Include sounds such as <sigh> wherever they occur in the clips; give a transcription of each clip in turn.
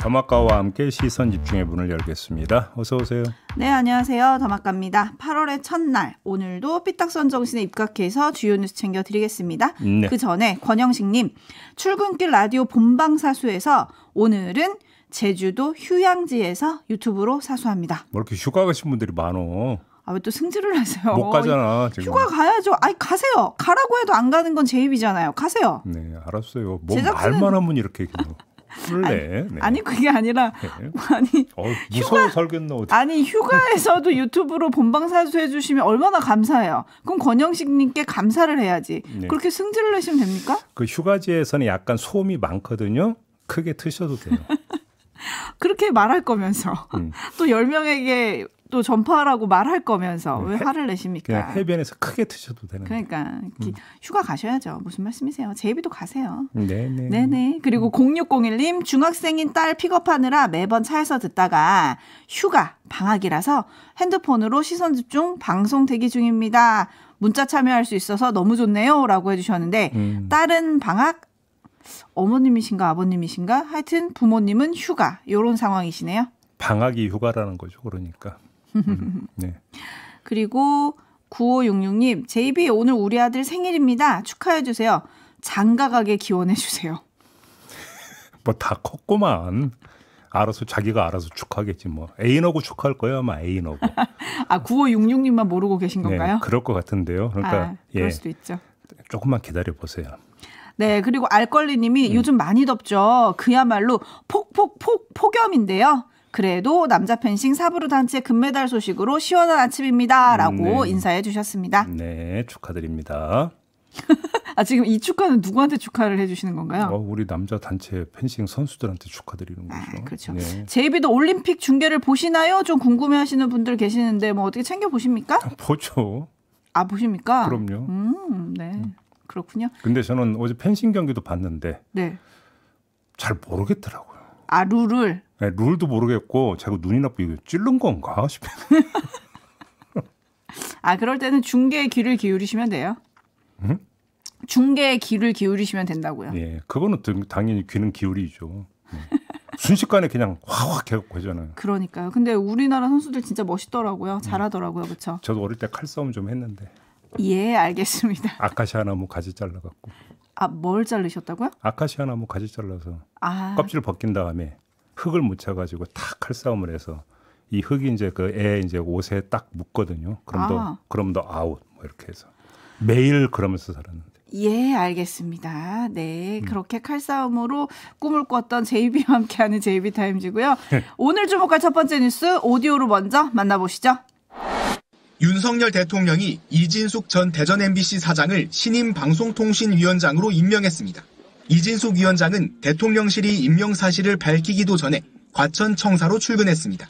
더마카와 함께 시선 집중의 문을 열겠습니다. 어서 오세요. 네, 안녕하세요. 더마카입니다. 8월의 첫날 오늘도 삐딱선 정신에 입각해서 주요 뉴스 챙겨 드리겠습니다. 네. 그 전에 권영식 님, 출근길 라디오 본방 사수에서 오늘은 제주도 휴양지에서 유튜브로 사수합니다. 뭐 이렇게 휴가 가신 분들이 많어. 아, 왜 또 승질을 하세요? 못 가잖아. 지금. 휴가 가야죠. 아니, 가세요. 가라고 해도 안 가는 건 제 입이잖아요. 가세요. 네, 알았어요. 뭐 제작진은... 말만 하면 이렇게. 술래. 아니, 네, 네. 아니, 그게 아니라 네. 뭐 아니 어, 휴가 설겠나 아니 휴가에서도 유튜브로 본방 사수해 주시면 얼마나 감사해요. 그럼 권영식님께 감사를 해야지. 네. 그렇게 승질을 내시면 됩니까? 그 휴가지에서는 약간 소음이 많거든요. 크게 트셔도 돼요. <laughs> 그렇게 말할 거면서 음. 또열명에게 또 전파라고 말할 거면서 네, 왜 해, 화를 내십니까? 네, 해변에서 크게 드셔도 되는. 그러니까 음. 휴가 가셔야죠. 무슨 말씀이세요? 제비도 가세요. 네네. 네. 네네. 그리고 0601님 음. 중학생인 딸 픽업하느라 매번 차에서 듣다가 휴가 방학이라서 핸드폰으로 시선 집중 방송 대기 중입니다. 문자 참여할 수 있어서 너무 좋네요라고 해주셨는데 음. 딸은 방학 어머님이신가 아버님이신가 하여튼 부모님은 휴가 요런 상황이시네요. 방학이 휴가라는 거죠. 그러니까. 네. 그리고 9566님, JB 오늘 우리 아들 생일입니다. 축하해 주세요. 장가가게 기원해 주세요. <laughs> 뭐 다 컸구만. 알아서 자기가 알아서 축하겠지 뭐. 애인하고 축하할 거예요 아마 애인하고. <laughs> 아 9566님만 모르고 계신 네, 건가요? 네, 그럴 것 같은데요. 그러니까 아, 그럴 예, 수도 있죠. 조금만 기다려 보세요. 네, 그리고 알걸리님이 음. 요즘 많이 덥죠. 그야말로 폭폭폭 폭염인데요. 그래도 남자 펜싱 사부르 단체 금메달 소식으로 시원한 아침입니다라고 네. 인사해 주셨습니다. 네, 축하드립니다. <laughs> 아 지금 이 축하는 누구한테 축하를 해주시는 건가요? 어, 우리 남자 단체 펜싱 선수들한테 축하드리는 아, 거죠. 아, 그렇죠. 네. 제이비도 올림픽 중계를 보시나요? 좀 궁금해하시는 분들 계시는데 뭐 어떻게 챙겨 보십니까? 아, 보죠. 아 보십니까? 그럼요. 음, 네, 음. 그렇군요. 근데 저는 어제 펜싱 경기도 봤는데 네. 잘 모르겠더라고요. 아 룰을 네, 룰도 모르겠고 자꾸 눈이 나쁘게 찔른 건가 싶어요. <laughs> 아 그럴 때는 중계에 귀를 기울이시면 돼요. 음? 중계에 귀를 기울이시면 된다고요. 예, 그거는 등, 당연히 귀는 기울이죠. 예. 순식간에 그냥 확확 해갖고 잖아요 그러니까요. 근데 우리나라 선수들 진짜 멋있더라고요. 잘하더라고요, 그렇죠? 저도 어릴 때 칼싸움 좀 했는데. 예, 알겠습니다. <laughs> 아카시아 나무 뭐 가지 잘라갖고. 아, 뭘 자르셨다고요? 아카시아 나무 뭐 가지 잘라서 아. 껍질 벗긴 다음에 흙을 묻혀가지고 탁 칼싸움을 해서 이 흙이 이제 그 애 이제 옷에 딱 묻거든요. 그럼 더 아. 그럼 더 아웃 뭐 이렇게 해서 매일 그러면서 살았는데. 예, 알겠습니다. 네, 음. 그렇게 칼싸움으로 꿈을 꿨던 제이비와 함께하는 제이비 타임즈고요. 네. 오늘 주목할 첫 번째 뉴스 오디오로 먼저 만나보시죠. 윤석열 대통령이 이진숙 전 대전 MBC 사장을 신임 방송통신위원장으로 임명했습니다. 이진숙 위원장은 대통령실이 임명 사실을 밝히기도 전에 과천청사로 출근했습니다.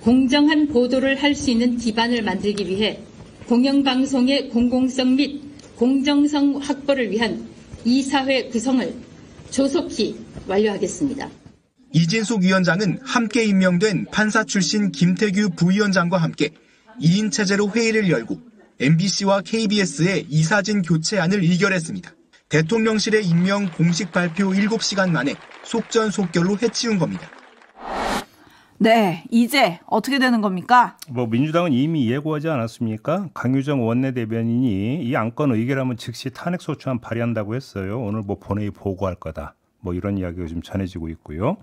공정한 보도를 할 수 있는 기반을 만들기 위해 공영방송의 공공성 및 공정성 확보를 위한 이사회 구성을 조속히 완료하겠습니다. 이진숙 위원장은 함께 임명된 판사 출신 김태규 부위원장과 함께 2인 체제로 회의를 열고 MBC와 KBS의 이사진 교체안을 의결했습니다. 대통령실의 임명 공식 발표 7시간 만에 속전속결로 해치운 겁니다. 네, 이제 어떻게 되는 겁니까? 뭐 민주당은 이미 예고하지 않았습니까? 강유정 원내대변인이 이 안건 의결하면 즉시 탄핵 소추안 발의한다고 했어요. 오늘 뭐 본회의 보고할 거다. 뭐 이런 이야기가 좀 전해지고 있고요.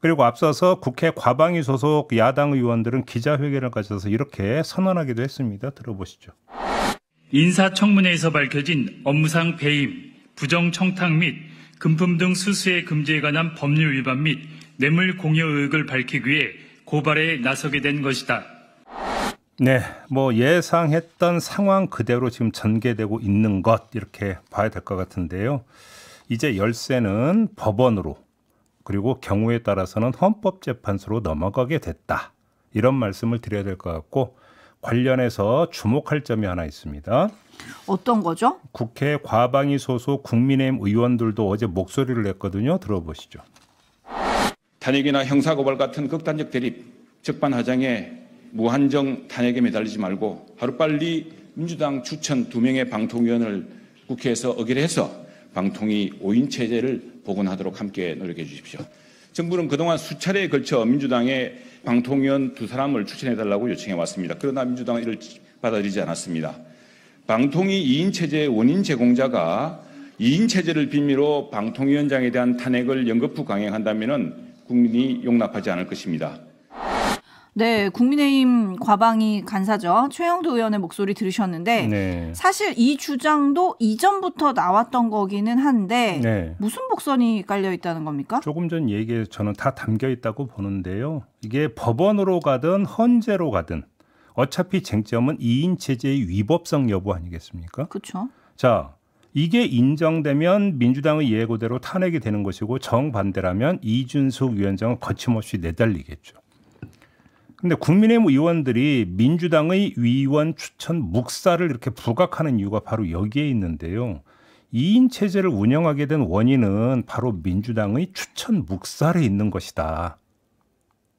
그리고 앞서서 국회 과방위 소속 야당 의원들은 기자회견을 가져서 이렇게 선언하기도 했습니다. 들어보시죠. 인사청문회에서 밝혀진 업무상 배임, 부정청탁 및 금품 등 수수의 금지에 관한 법률 위반 및 뇌물 공여 의혹을 밝히기 위해 고발에 나서게 된 것이다. 네, 뭐 예상했던 상황 그대로 지금 전개되고 있는 것 이렇게 봐야 될 것 같은데요. 이제 열쇠는 법원으로 그리고 경우에 따라서는 헌법재판소로 넘어가게 됐다. 이런 말씀을 드려야 될 것 같고 관련해서 주목할 점이 하나 있습니다. 어떤 거죠? 국회 과방위 소속 국민의힘 의원들도 어제 목소리를 냈거든요. 들어보시죠. 탄핵이나 형사고발 같은 극단적 대립, 적반하장에 무한정 탄핵에 매달리지 말고 하루빨리 민주당 추천 두 명의 방통위원을 국회에서 어길 해서 방통위 5인 체제를 복원하도록 함께 노력해 주십시오. 정부는 그동안 수차례에 걸쳐 민주당의 방통위원 두 사람을 추천해 달라고 요청해 왔습니다. 그러나 민주당은 이를 받아들이지 않았습니다. 방통위 2인 체제의 원인 제공자가 2인 체제를 빌미로 방통위원장에 대한 탄핵을 연거푸 강행한다면 국민이 용납하지 않을 것입니다. 네, 국민의힘 과방위 간사죠. 최영도 의원의 목소리 들으셨는데 네. 사실 이 주장도 이전부터 나왔던 거기는 한데 네. 무슨 복선이 깔려 있다는 겁니까? 조금 전 얘기에 저는 다 담겨 있다고 보는데요. 이게 법원으로 가든 헌재로 가든 어차피 쟁점은 2인 체제의 위법성 여부 아니겠습니까? 그렇죠. 자, 이게 인정되면 민주당의 예고대로 탄핵이 되는 것이고 정반대라면 이준석 위원장은 거침없이 내달리겠죠. 근데 국민의힘 의원들이 민주당의 위원 추천 묵살을 이렇게 부각하는 이유가 바로 여기에 있는데요. 2인 체제를 운영하게 된 원인은 바로 민주당의 추천 묵살에 있는 것이다.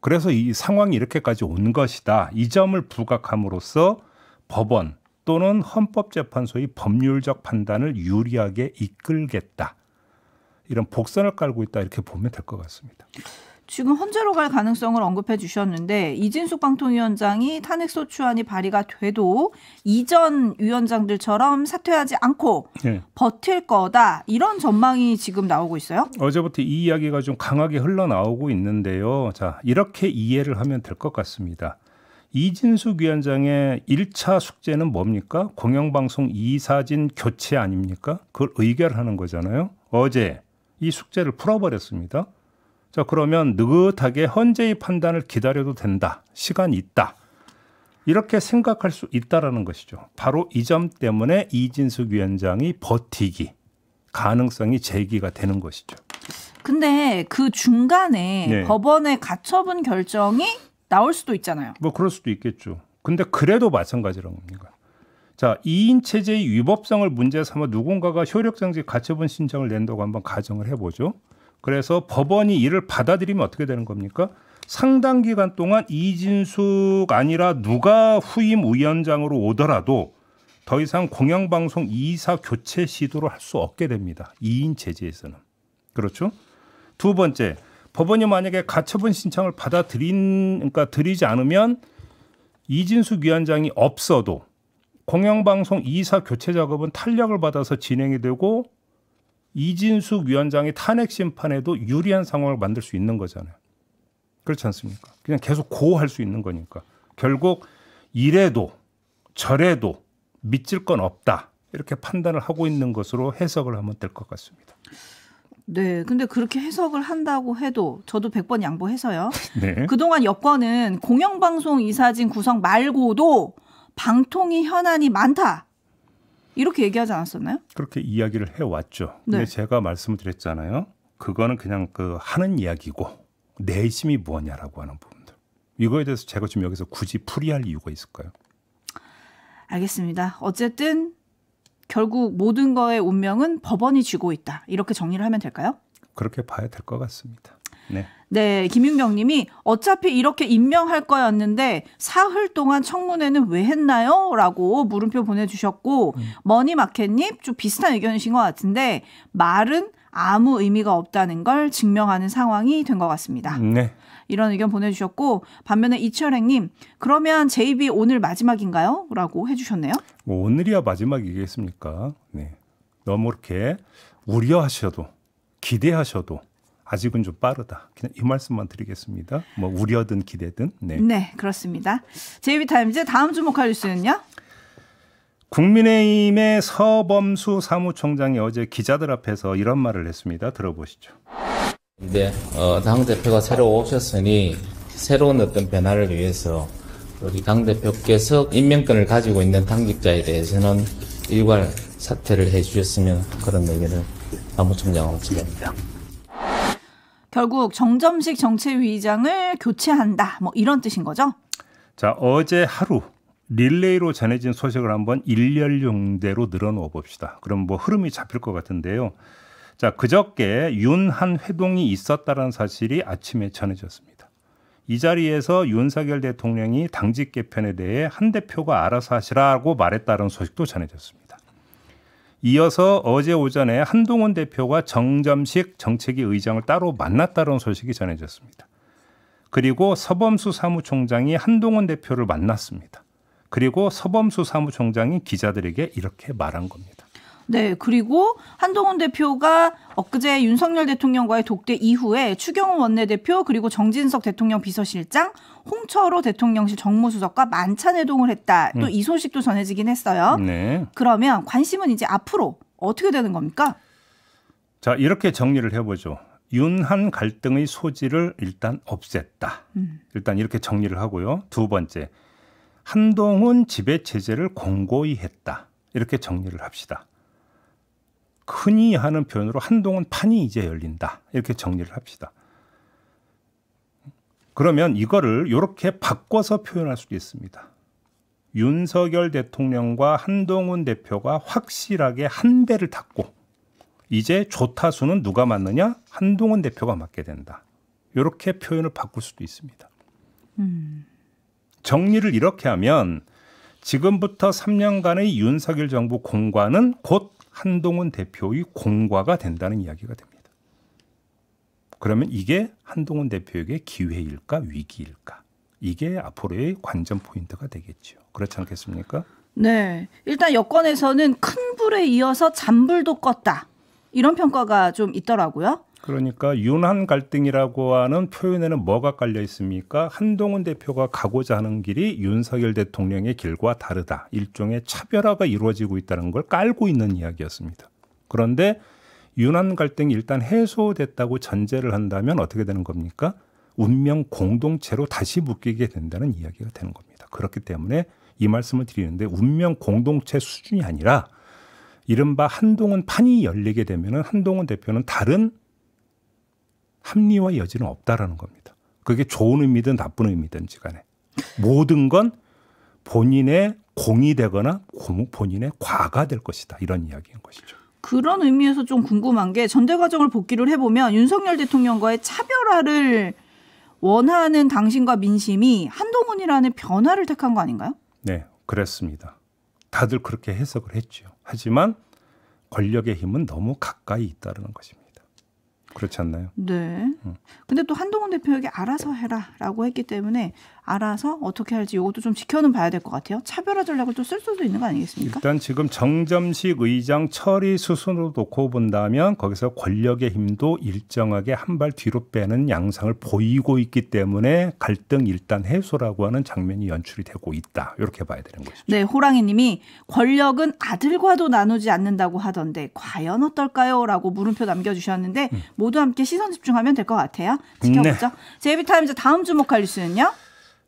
그래서 이 상황이 이렇게까지 온 것이다. 이 점을 부각함으로써 법원 또는 헌법재판소의 법률적 판단을 유리하게 이끌겠다. 이런 복선을 깔고 있다 이렇게 보면 될 것 같습니다. 지금 헌재로 갈 가능성을 언급해 주셨는데 이진숙 방통위원장이 탄핵소추안이 발의가 돼도 이전 위원장들처럼 사퇴하지 않고 네. 버틸 거다 이런 전망이 지금 나오고 있어요. 어제부터 이 이야기가 좀 강하게 흘러나오고 있는데요. 자 이렇게 이해를 하면 될 것 같습니다. 이진숙 위원장의 1차 숙제는 뭡니까? 공영방송 이사진 교체 아닙니까? 그걸 의결하는 거잖아요. 어제 이 숙제를 풀어버렸습니다. 자, 그러면 느긋하게 헌재의 판단을 기다려도 된다. 시간 이 있다. 이렇게 생각할 수 있다라는 것이죠. 바로 이 점 때문에 이진숙 위원장이 버티기 가능성이 제기가 되는 것이죠. 근데 그 중간에 네. 법원의 가처분 결정이 나올 수도 있잖아요. 뭐 그럴 수도 있겠죠. 근데 그래도 마찬가지라는 겁니다. 자, 이인 체제의 위법성을 문제 삼아 누군가가 효력정지 가처분 신청을 낸다고 한번 가정을 해보죠. 그래서 법원이 이를 받아들이면 어떻게 되는 겁니까? 상당 기간 동안 이진숙 아니라 누가 후임 위원장으로 오더라도 더 이상 공영방송 이사 교체 시도를 할 수 없게 됩니다. 이인 체제에서는. 그렇죠? 두 번째, 법원이 만약에 가처분 신청을 받아들인 그러니까 드리지 않으면 이진숙 위원장이 없어도 공영방송 이사 교체 작업은 탄력을 받아서 진행이 되고 이진숙 위원장이 탄핵 심판에도 유리한 상황을 만들 수 있는 거잖아요. 그렇지 않습니까? 그냥 계속 고할 수 있는 거니까. 결국 이래도 저래도 믿질 건 없다. 이렇게 판단을 하고 있는 것으로 해석을 하면 될 것 같습니다. 네. 근데 그렇게 해석을 한다고 해도 저도 100번 양보해서요. <laughs> 네. 그동안 여권은 공영방송 이사진 구성 말고도 방통위 현안이 많다. 이렇게 얘기하지 않았었나요? 그렇게 이야기를 해왔죠. 근데 네. 제가 말씀을 드렸잖아요. 그거는 그냥 그 하는 이야기고 내심이 뭐냐라고 하는 부분들. 이거에 대해서 제가 지금 여기서 굳이 풀이할 이유가 있을까요? 알겠습니다. 어쨌든 결국 모든 거의 운명은 법원이 쥐고 있다. 이렇게 정리를 하면 될까요? 그렇게 봐야 될 것 같습니다. 네. 네, 김윤경 님이 어차피 이렇게 임명할 거였는데 사흘 동안 청문회는 왜 했나요? 라고 물음표 보내주셨고, 음. 머니마켓님 좀 비슷한 의견이신 것 같은데, 말은 아무 의미가 없다는 걸 증명하는 상황이 된 것 같습니다. 음, 네. 이런 의견 보내주셨고 반면에 이철행님 그러면 JB 오늘 마지막인가요? 라고 해주셨네요. 뭐 오늘이야 마지막이겠습니까? 네. 너무 이렇게 우려하셔도 기대하셔도 아직은 좀 빠르다. 그냥 이 말씀만 드리겠습니다. 뭐 우려든 기대든. 네. 네, 그렇습니다. 제이비타임즈 다음 주목할 뉴스는요? 국민의힘의 서범수 사무총장이 어제 기자들 앞에서 이런 말을 했습니다. 들어보시죠. 이제 어, 당 대표가 새로 오셨으니 새로운 어떤 변화를 위해서 우리 당 대표께서 임명권을 가지고 있는 당직자에 대해서는 일괄 사퇴를 해주셨으면 그런 의견을 사무총장으로 드립니다. 결국 정점식 정책위의장을 교체한다. 뭐 이런 뜻인 거죠? 자, 어제 하루 릴레이로 전해진 소식을 한번 일렬용대로 늘어놓아 봅시다. 그럼 뭐 흐름이 잡힐 것 같은데요. 자, 그저께 윤한 회동이 있었다라는 사실이 아침에 전해졌습니다. 이 자리에서 윤석열 대통령이 당직 개편에 대해 한 대표가 알아서 하시라고 말했다는 소식도 전해졌습니다. 이어서 어제 오전에 한동훈 대표가 정점식 정책위 의장을 따로 만났다는 소식이 전해졌습니다. 그리고 서범수 사무총장이 한동훈 대표를 만났습니다. 그리고 서범수 사무총장이 기자들에게 이렇게 말한 겁니다. 네, 그리고 한동훈 대표가 엊그제 윤석열 대통령과의 독대 이후에 추경호 원내대표 그리고 정진석 대통령 비서실장 홍철호 대통령실 정무수석과 만찬 회동을 했다. 또이 음. 소식도 전해지긴 했어요. 네. 그러면 관심은 이제 앞으로 어떻게 되는 겁니까? 자 이렇게 정리를 해보죠. 윤한 갈등의 소지를 일단 없앴다. 음. 일단 이렇게 정리를 하고요. 두 번째, 한동훈 지배 체제를 공고히 했다. 이렇게 정리를 합시다. 흔히 하는 표현으로 한동훈 판이 이제 열린다. 이렇게 정리를 합시다. 그러면 이거를 이렇게 바꿔서 표현할 수도 있습니다. 윤석열 대통령과 한동훈 대표가 확실하게 한 배를 탔고 이제 조타수는 누가 맞느냐? 한동훈 대표가 맞게 된다. 이렇게 표현을 바꿀 수도 있습니다. 정리를 이렇게 하면 지금부터 3년간의 윤석열 정부 공과는 곧 한동훈 대표의 공과가 된다는 이야기가 됩니다. 그러면 이게 한동훈 대표에게 기회일까 위기일까? 이게 앞으로의 관전 포인트가 되겠죠. 그렇지 않겠습니까? 네. 일단 여권에서는 큰 불에 이어서 잔불도 껐다. 이런 평가가 좀 있더라고요. 그러니까 윤한 갈등이라고 하는 표현에는 뭐가 깔려 있습니까? 한동훈 대표가 가고자 하는 길이 윤석열 대통령의 길과 다르다. 일종의 차별화가 이루어지고 있다는 걸 깔고 있는 이야기였습니다. 그런데 유난 갈등이 일단 해소됐다고 전제를 한다면 어떻게 되는 겁니까? 운명 공동체로 다시 묶이게 된다는 이야기가 되는 겁니다. 그렇기 때문에 이 말씀을 드리는데 운명 공동체 수준이 아니라 이른바 한동훈 판이 열리게 되면 한동훈 대표는 다른 합리와 여지는 없다라는 겁니다. 그게 좋은 의미든 나쁜 의미든지 간에 모든 건 본인의 공이 되거나 본인의 과가 될 것이다 이런 이야기인 것이죠. 그런 의미에서 좀 궁금한 게 전대 과정을 복기를 해보면 윤석열 대통령과의 차별화를 원하는 당신과 민심이 한동훈이라는 변화를 택한 거 아닌가요? 네, 그랬습니다. 다들 그렇게 해석을 했죠. 하지만 권력의 힘은 너무 가까이 있다는 것입니다. 그렇지 않나요? 네. 음. 근데 또 한동훈 대표에게 알아서 해라라고 했기 때문에 알아서 어떻게 할지 이것도 좀 지켜는 봐야 될 것 같아요. 차별화 전략을 또 쓸 수도 있는 거 아니겠습니까? 일단 지금 정점식 의장 처리 수순으로 놓고 본다면 거기서 권력의 힘도 일정하게 한 발 뒤로 빼는 양상을 보이고 있기 때문에 갈등 일단 해소라고 하는 장면이 연출이 되고 있다. 이렇게 봐야 되는 거죠. 네, 호랑이님이 권력은 아들과도 나누지 않는다고 하던데 과연 어떨까요? 라고 물음표 남겨주셨는데 음. 모두 함께 시선 집중하면 될 것 같아요. 네. 지켜보죠. 네. 제이비타임즈 다음 주목할 뉴스는요?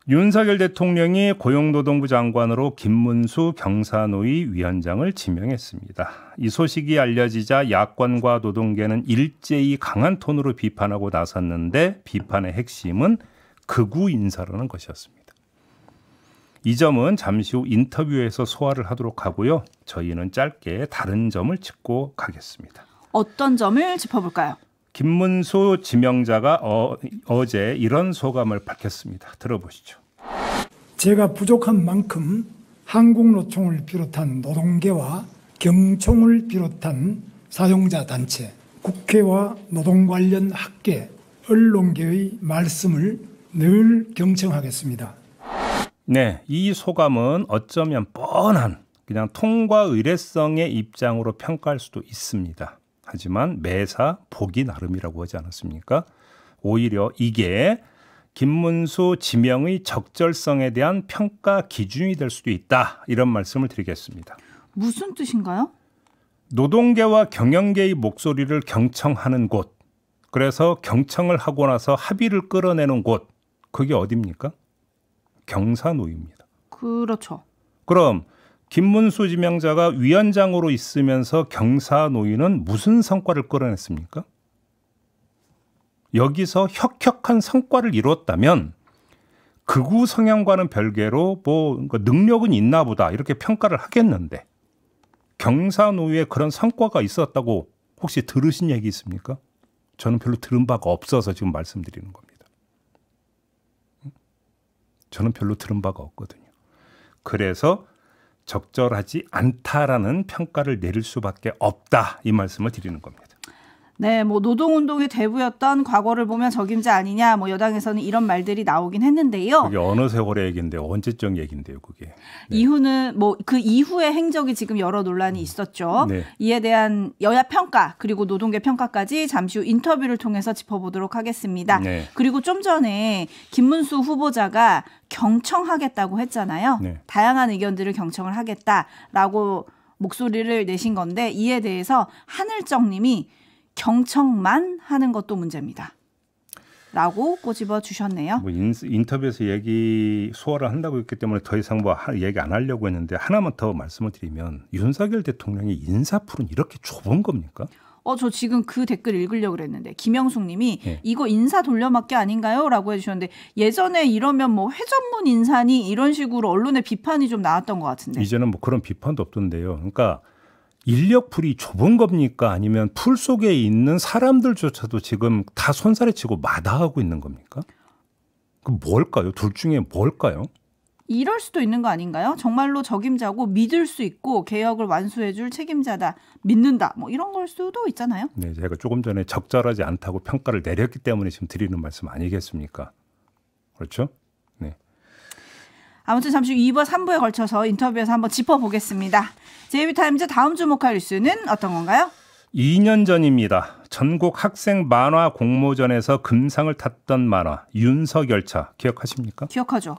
윤석열 대통령이 고용노동부 장관으로 김문수 경사노위 위원장을 지명했습니다. 이 소식이 알려지자 야권과 노동계는 일제히 강한 톤으로 비판하고 나섰는데 비판의 핵심은 극우 인사라는 것이었습니다. 이 점은 잠시 후 인터뷰에서 소화를 하도록 하고요. 저희는 짧게 다른 점을 짚고 가겠습니다. 어떤 점을 짚어볼까요? 김문수 지명자가 어, 어제 이런 소감을 밝혔습니다. 들어보시죠. 제가 부족한 만큼 한국노총을 비롯한 노동계와 경총을 비롯한 사용자 단체, 국회와 노동 관련 학계, 언론계의 말씀을 늘 경청하겠습니다. 네, 이 소감은 어쩌면 뻔한 그냥 통과 의례성의 입장으로 평가할 수도 있습니다. 하지만 매사 보기 나름이라고 하지 않았습니까? 오히려 이게 김문수 지명의 적절성에 대한 평가 기준이 될 수도 있다. 이런 말씀을 드리겠습니다. 무슨 뜻인가요? 노동계와 경영계의 목소리를 경청하는 곳. 그래서 경청을 하고 나서 합의를 끌어내는 곳. 그게 어딥니까 경사노입니다. 그렇죠. 그럼 김문수 지명자가 위원장으로 있으면서 경사노인은 무슨 성과를 끌어냈습니까? 여기서 혁혁한 성과를 이뤘다면 극우 성향과는 별개로 뭐 그러니까 능력은 있나 보다 이렇게 평가를 하겠는데 경사노위에 그런 성과가 있었다고 혹시 들으신 얘기 있습니까? 저는 별로 들은 바가 없어서 지금 말씀드리는 겁니다. 저는 별로 들은 바가 없거든요. 그래서 적절하지 않다라는 평가를 내릴 수밖에 없다 이 말씀을 드리는 겁니다. 네, 뭐 노동운동의 대부였던 과거를 보면 적임자 아니냐, 뭐 여당에서는 이런 말들이 나오긴 했는데요. 그게 어느 세월의 얘기인데 언제적 얘기인데요, 그게. 네. 이후는 뭐 그 이후의 행적이 지금 여러 논란이 음. 있었죠. 네. 이에 대한 여야 평가 그리고 노동계 평가까지 잠시 후 인터뷰를 통해서 짚어보도록 하겠습니다. 네. 그리고 좀 전에 김문수 후보자가 경청하겠다고 했잖아요. 네. 다양한 의견들을 경청을 하겠다라고 목소리를 내신 건데 이에 대해서 하늘정님이 경청만 하는 것도 문제입니다. 라고 꼬집어 주셨네요. 뭐 인, 터뷰에서 얘기 소화를 한다고 했기 때문에 더 이상 뭐 하, 얘기 안 하려고 했는데 하나만 더 말씀을 드리면 윤석열 대통령의 인사풀은 이렇게 좁은 겁니까? 어, 저 지금 그 댓글 읽으려고 그랬는데 김영숙 님이 네. 이거 인사 돌려막기 아닌가요? 라고 해주셨는데 예전에 이러면 뭐 회전문 인사니 이런 식으로 언론의 비판이 좀 나왔던 것 같은데 이제는 뭐 그런 비판도 없던데요. 그러니까 인력풀이 좁은 겁니까? 아니면 풀 속에 있는 사람들조차도 지금 다 손사래치고 마다하고 있는 겁니까? 그 뭘까요? 둘 중에 뭘까요? 이럴 수도 있는 거 아닌가요? 정말로 적임자고 믿을 수 있고 개혁을 완수해줄 책임자다 믿는다 뭐 이런 걸 수도 있잖아요. 네, 제가 조금 전에 적절하지 않다고 평가를 내렸기 때문에 지금 드리는 말씀 아니겠습니까? 그렇죠? 네. 아무튼 잠시 2부, 3부에 걸쳐서 인터뷰에서 한번 짚어보겠습니다. 제이비타임즈 다음 주목할 뉴스는 어떤 건가요? 2년 전입니다. 전국 학생 만화 공모전에서 금상을 탔던 만화 윤석열차 기억하십니까? 기억하죠.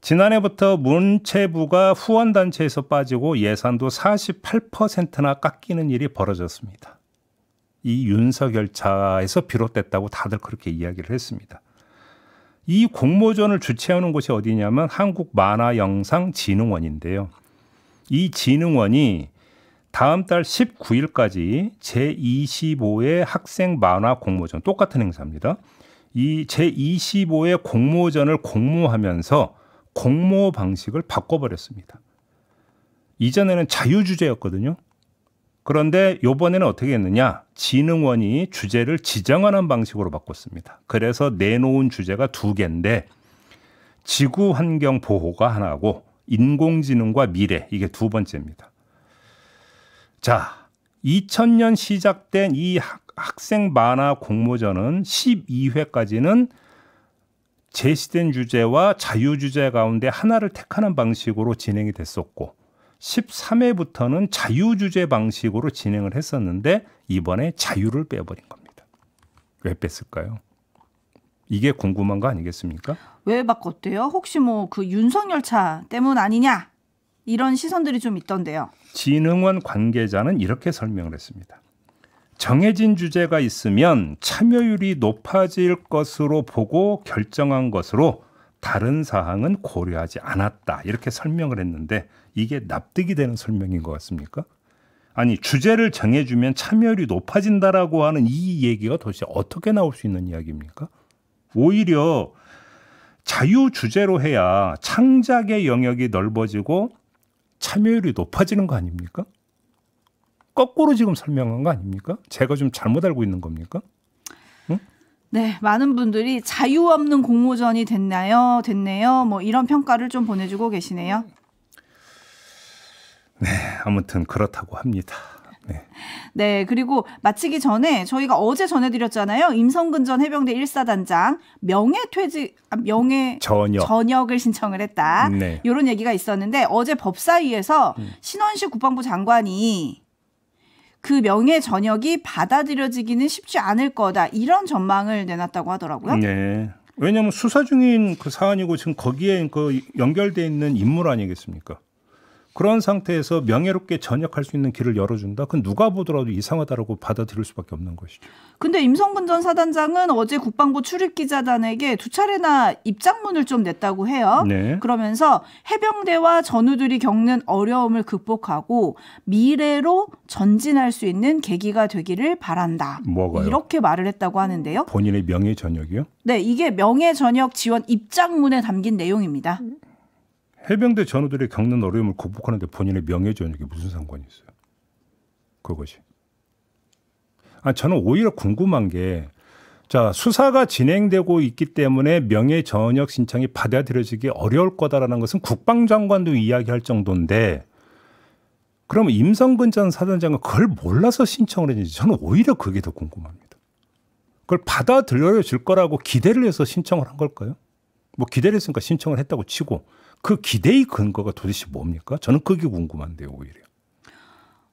지난해부터 문체부가 후원단체에서 빠지고 예산도 48%나 깎이는 일이 벌어졌습니다. 이 윤석열차에서 비롯됐다고 다들 그렇게 이야기를 했습니다. 이 공모전을 주최하는 곳이 어디냐면 한국만화영상진흥원인데요. 이 진흥원이 다음 달 19일까지 제25회 학생 만화 공모전 똑같은 행사입니다. 이 제25회 공모전을 공모하면서 공모 방식을 바꿔버렸습니다. 이전에는 자유주제였거든요. 그런데 요번에는 어떻게 했느냐? 진흥원이 주제를 지정하는 방식으로 바꿨습니다. 그래서 내놓은 주제가 두 개인데 지구 환경 보호가 하나고 인공지능과 미래 이게 두 번째입니다. 자, 2000년 시작된 이 학, 생 만화 공모전은 12회까지는 제시된 주제와 자유 주제 가운데 하나를 택하는 방식으로 진행이 됐었고 13회부터는 자유 주제 방식으로 진행을 했었는데 이번에 자유를 빼버린 겁니다. 왜 뺐을까요? 이게 궁금한 거 아니겠습니까? 왜 바꿨대요? 혹시 뭐 그 윤석열 차 때문 아니냐? 이런 시선들이 좀 있던데요. 진흥원 관계자는 이렇게 설명을 했습니다. 정해진 주제가 있으면 참여율이 높아질 것으로 보고 결정한 것으로 다른 사항은 고려하지 않았다. 이렇게 설명을 했는데 이게 납득이 되는 설명인 것 같습니까? 아니 주제를 정해주면 참여율이 높아진다라고 하는 이 얘기가 도대체 어떻게 나올 수 있는 이야기입니까? 오히려 자유 주제로 해야 창작의 영역이 넓어지고 참여율이 높아지는 거 아닙니까? 거꾸로 지금 설명한 거 아닙니까? 제가 좀 잘못 알고 있는 겁니까? 네, 많은 분들이 자유 없는 공모전이 됐나요? 됐네요. 뭐 이런 평가를 좀 보내주고 계시네요. 네, 아무튼 그렇다고 합니다. 네. 네, 그리고 마치기 전에 저희가 어제 전해드렸잖아요. 임성근 전 해병대 1사단장 명예퇴직, 아, 명예 전역. 전역을 신청을 했다. 네. 이런 얘기가 있었는데 어제 법사위에서 음. 신원식 국방부 장관이 그 명예 전역이 받아들여지기는 쉽지 않을 거다. 이런 전망을 내놨다고 하더라고요. 네. 왜냐하면 수사 중인 그 사안이고 지금 거기에 그 연결돼 있는 인물 아니겠습니까? 그런 상태에서 명예롭게 전역할 수 있는 길을 열어준다. 그건 누가 보더라도 이상하다라고 받아들일 수밖에 없는 것이죠. 근데 임성근 전 사단장은 어제 국방부 출입 기자단에게 두 차례나 입장문을 좀 냈다고 해요. 네. 그러면서 해병대와 전우들이 겪는 어려움을 극복하고 미래로 전진할 수 있는 계기가 되기를 바란다. 뭐가요? 이렇게 말을 했다고 하는데요. 본인의 명예 전역이요? 네, 이게 명예 전역 지원 입장문에 담긴 내용입니다. 음. 해병대 전우들이 겪는 어려움을 극복하는데 본인의 명예전역이 무슨 상관이 있어요? 그것이. 아, 저는 오히려 궁금한 게, 자, 수사가 진행되고 있기 때문에 명예전역 신청이 받아들여지기 어려울 거다라는 것은 국방장관도 이야기할 정도인데, 그럼 임성근 전 사단장은 그걸 몰라서 신청을 했는지 저는 오히려 그게 더 궁금합니다. 그걸 받아들여질 거라고 기대를 해서 신청을 한 걸까요? 뭐 기대를 했으니까 신청을 했다고 치고, 그 기대의 근거가 도대체 뭡니까? 저는 그게 궁금한데요, 오히려.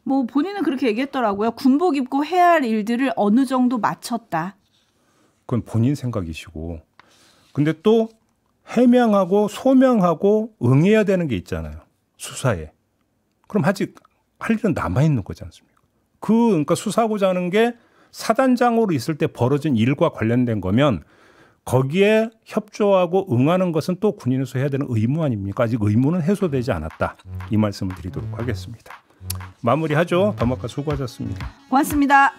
뭐 본인은 그렇게 얘기했더라고요. 군복 입고 해야 할 일들을 어느 정도 마쳤다. 그건 본인 생각이시고. 근데 또 해명하고 소명하고 응해야 되는 게 있잖아요. 수사에. 그럼 아직 할 일은 남아 있는 거지 않습니까? 그 그러니까 수사하고자 하는 게 사단장으로 있을 때 벌어진 일과 관련된 거면 거기에 협조하고 응하는 것은 또 군인에서 해야 되는 의무 아닙니까? 아직 의무는 해소되지 않았다. 이 말씀을 드리도록 하겠습니다. 마무리하죠. 담화가 수고하셨습니다. 고맙습니다.